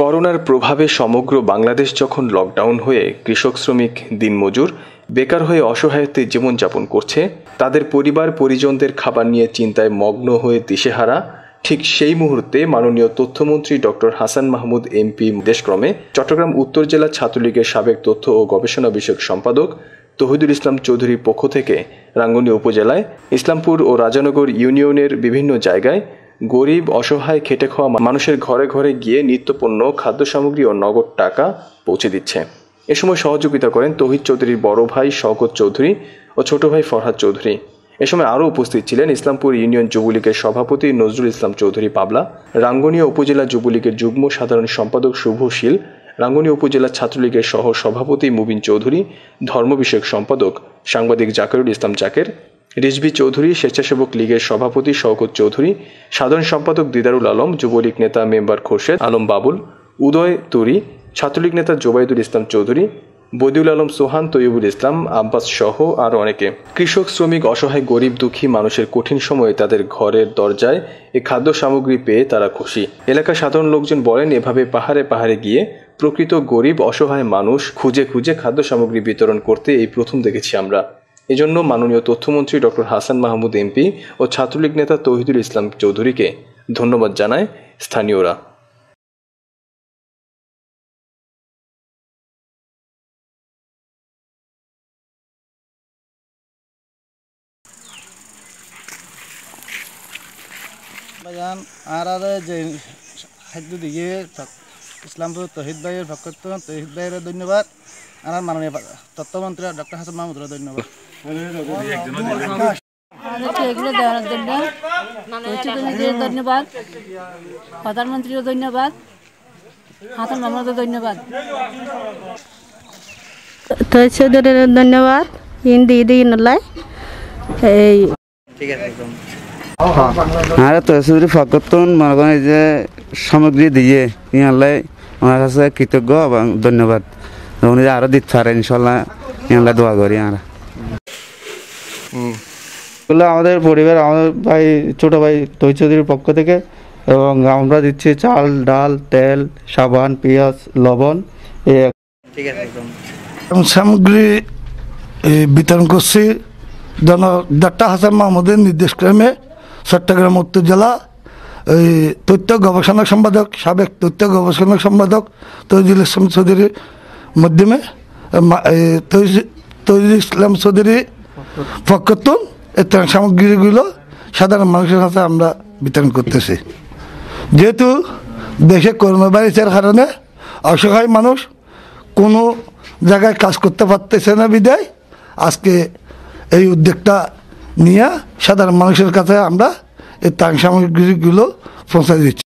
করোনার প্রভাবে সমগ্র বাংলাদেশ যখন লকডাউন হয়ে কৃষক শ্রমিক দিনমজুর বেকার হয়ে অসহায়তে জীবনযাপন করছে তাদের পরিবার পরিজনদের খাবার নিয়ে চিন্তায় মগ্ন হয়ে দিশেহারা ঠিক সেই মুহূর্তে মাননীয় তথ্যমন্ত্রী ডক্টর হাসান মাহমুদ এমপি দেশক্রমে চট্টগ্রাম উত্তর জেলা ছাত্রলীগের সাবেক তথ্য ও গবেষণা বিষয়ক সম্পাদক তহিদুল ইসলাম চৌধুরীর পক্ষ থেকে রাঙ্গুনি উপজেলায় ইসলামপুর ও রাজানগর ইউনিয়নের বিভিন্ন জায়গায় গরিব অসহায় খেটে খাওয়া মানুষের ঘরে ঘরে গিয়ে নিত্যপণ্য খাদ্য সামগ্রী ও নগদ টাকা পৌঁছে দিচ্ছে এ সময় সহযোগিতা করেন তহিদ চৌধুরীর বড় ভাই শওকত চৌধুরী ও ছোট ভাই ফরহাদ চৌধুরী এ সময় আরও উপস্থিত ছিলেন ইসলামপুর ইউনিয়ন যুবলীগের সভাপতি নজরুল ইসলাম চৌধুরী পাবলা রাঙ্গনী উপজেলা যুবলীগের যুগ্ম সাধারণ সম্পাদক শুভশীল রাঙ্গনী উপজেলা ছাত্রলীগের সহ সভাপতি মুবিন চৌধুরী ধর্ম বিষয়ক সম্পাদক সাংবাদিক জাকিরুল ইসলাম জাকের রিজবি চৌধুরী স্বেচ্ছাসেবক লীগের সভাপতি শওকত চৌধুরী সাধারণ সম্পাদক দিদারুল আলম যুবলীগ নেতা মেম্বার খোরশেদ আলম বাবুল উদয় তুরি ছাত্রলীগ নেতা জোবাইদুল ইসলাম চৌধুরী বদিউল আলম সোহান তৈবুল ইসলাম আব্বাস সহ আরও অনেকে কৃষক শ্রমিক অসহায় গরিব দুঃখী মানুষের কঠিন সময়ে তাদের ঘরের দরজায় এ খাদ্য সামগ্রী পেয়ে তারা খুশি এলাকার সাধারণ লোকজন বলেন এভাবে পাহাড়ে পাহাড়ে গিয়ে প্রকৃত গরিব অসহায় মানুষ খুঁজে খুঁজে খাদ্য সামগ্রী বিতরণ করতে এই প্রথম দেখেছি আমরা এজন্য মাননীয় তথ্যমন্ত্রী ডক্টর হাসান মাহমুদ এমপি ও ছাত্রলীগ নেতা তৌহিদুল ইসলাম চৌধুরীকে ধন্যবাদ জানায় স্থানীয়রা আর আর যে খাদ্য দিকে ইসলামপুর তহিদ ভাইয়ের ভক্ত তহিদ ভাইয়ের ধন্যবাদ আমার মাননীয় তত্ত্বমন্ত্রী ডক্টর হাসান মাহমুদরা ধন্যবাদ এগুলো দেওয়ার ধন্যবাদ প্রধানমন্ত্রীও ধন্যবাদ হাসান মাহমুদও ধন্যবাদ তহিদ চৌধুরীর ধন্যবাদ ইন দিদি এই ঠিক আছে একদম আর তহসিল ফাকতন মানে এই যে সামগ্রী দিয়ে ইয়ালে আমার কাছে কৃতজ্ঞ এবং ধন্যবাদ উনি আরো দিতে পারে ইনশাল্লাহ ইয়ালে দোয়া করি আমরা আমাদের পরিবার আমাদের ভাই ছোট ভাই তৈ চৌধুরীর পক্ষ থেকে এবং আমরা দিচ্ছি চাল ডাল তেল সাবান পেঁয়াজ লবণ এবং সামগ্রী বিতরণ করছি যেন ডাক্তার হাসান মাহমুদের নির্দেশক্রমে চট্টগ্রাম উত্তর জেলা এই তথ্য গবেষণা সম্পাদক সাবেক তথ্য গবেষণা সম্পাদক তহিদুল ইসলাম চৌধুরীর মাধ্যমে তৈজুল ইসলাম চৌধুরী ফকরতুন এই সামগ্রীগুলো সাধারণ মানুষের কাছে আমরা বিতরণ করতেছি যেহেতু দেশে করোনা ভাইরাসের কারণে অসহায় মানুষ কোনো জায়গায় কাজ করতে পারতেছে না বিদায় আজকে এই উদ্যোগটা নিয়ে সাধারণ মানুষের কাছে আমরা এই ত্রাণ সামগ্রীগুলো পৌঁছে দিচ্ছি